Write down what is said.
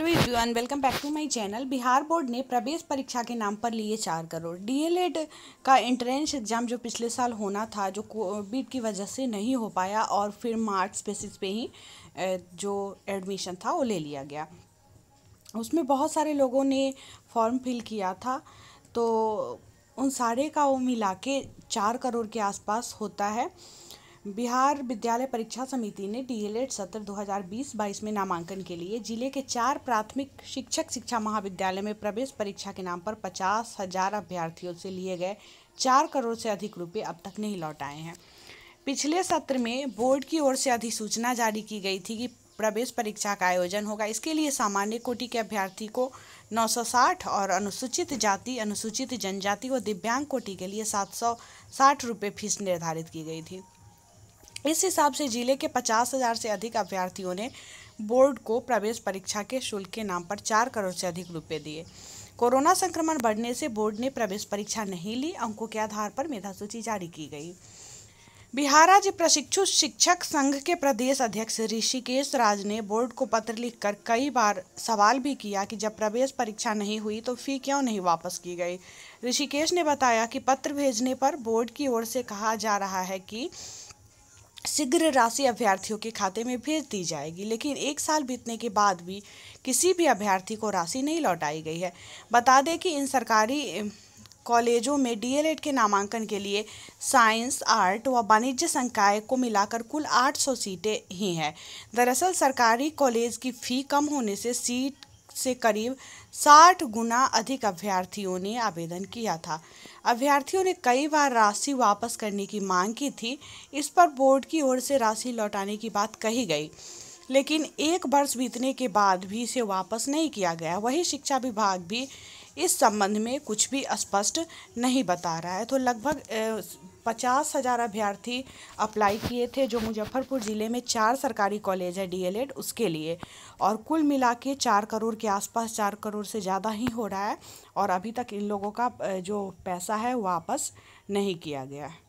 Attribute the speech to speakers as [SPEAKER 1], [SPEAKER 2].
[SPEAKER 1] hello everyone welcome back to my channel Bihar board ने प्रवेश परीक्षा के नाम पर लिए चार करोड़ डीएलएड का एंट्रेंस एग्ज़ाम जो पिछले साल होना था जो कोविड की वजह से नहीं हो पाया और फिर मार्च बेसिस पे ही जो एडमिशन था वो ले लिया गया उसमें बहुत सारे लोगों ने फॉर्म फिल किया था तो उन सारे का वो मिला के चार करोड़ के आसपास होता है बिहार विद्यालय परीक्षा समिति ने डीएलएड सत्र 2020-22 में नामांकन के लिए जिले के चार प्राथमिक शिक्षक शिक्षा महाविद्यालय में प्रवेश परीक्षा के नाम पर पचास हजार अभ्यर्थियों से लिए गए चार करोड़ से अधिक रुपए अब तक नहीं लौट आए हैं पिछले सत्र में बोर्ड की ओर से अधिसूचना जारी की गई थी कि प्रवेश परीक्षा का आयोजन होगा इसके लिए सामान्य कोटि के अभ्यर्थी को 960 और अनुसूचित जाति अनुसूचित जनजाति व दिव्यांग कोटि के लिए 760 रुपए फीस निर्धारित की गई थी इस हिसाब से जिले के पचास हजार से अधिक अभ्यर्थियों ने बोर्ड को प्रवेश परीक्षा के शुल्क के नाम पर चार करोड़ से अधिक रुपए दिए कोरोना संक्रमण बढ़ने से बोर्ड ने प्रवेश परीक्षा नहीं ली अंकों के आधार पर मेधा सूची जारी की गई बिहार राज्य प्रशिक्षु शिक्षक संघ के प्रदेश अध्यक्ष ऋषिकेश राज ने बोर्ड को पत्र लिखकर कई बार सवाल भी किया कि जब प्रवेश परीक्षा नहीं हुई तो फी क्यों नहीं वापस की गई ऋषिकेश ने बताया कि पत्र भेजने पर बोर्ड की ओर से कहा जा रहा है कि शीघ्र राशि अभ्यर्थियों के खाते में भेज दी जाएगी लेकिन एक साल बीतने के बाद भी किसी भी अभ्यर्थी को राशि नहीं लौटाई गई है बता दें कि इन सरकारी कॉलेजों में डीएलएड के नामांकन के लिए साइंस आर्ट व वाणिज्य संकाय को मिलाकर कुल 800 सीटें ही हैं दरअसल सरकारी कॉलेज की फ़ी कम होने से सीट से करीब 60 गुना अधिक अभ्यर्थियों ने आवेदन किया था अभ्यर्थियों ने कई बार राशि वापस करने की मांग की थी इस पर बोर्ड की ओर से राशि लौटाने की बात कही गई लेकिन एक वर्ष बीतने के बाद भी इसे वापस नहीं किया गया वही शिक्षा विभाग भी इस संबंध में कुछ भी स्पष्ट नहीं बता रहा है तो लगभग पचास हज़ार अभ्यर्थी अप्लाई किए थे जो मुजफ्फरपुर ज़िले में चार सरकारी कॉलेज है डीएलएड उसके लिए और कुल मिला के चार करोड़ के आसपास चार करोड़ से ज़्यादा ही हो रहा है और अभी तक इन लोगों का जो पैसा है वापस नहीं किया गया है